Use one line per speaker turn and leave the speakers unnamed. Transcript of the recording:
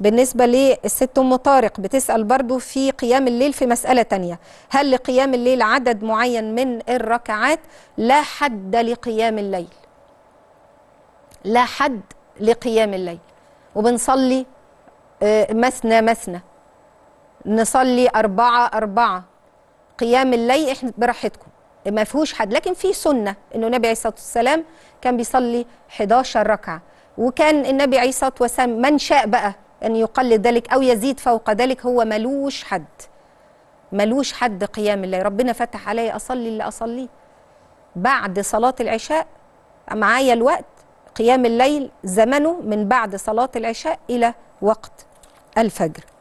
بالنسبة للست أم طارق بتسأل برضو في قيام الليل في مسألة تانية هل لقيام الليل عدد معين من الركعات لا حد لقيام الليل لا حد لقيام الليل وبنصلي آه، مثنى مثنى نصلي أربعة أربعة قيام الليل إحنا براحتكم ما فيهوش حد لكن في سنة إنه النبي عليه الصلاة والسلام كان بيصلي 11 ركعة وكان النبي عليه الصلاة والسلام من شاء بقى أن يقلد ذلك أو يزيد فوق ذلك هو ملوش حد ملوش حد قيام الليل ربنا فتح عليا أصلي اللي أصليه بعد صلاة العشاء معايا الوقت قيام الليل زمنه من بعد صلاة العشاء إلى وقت الفجر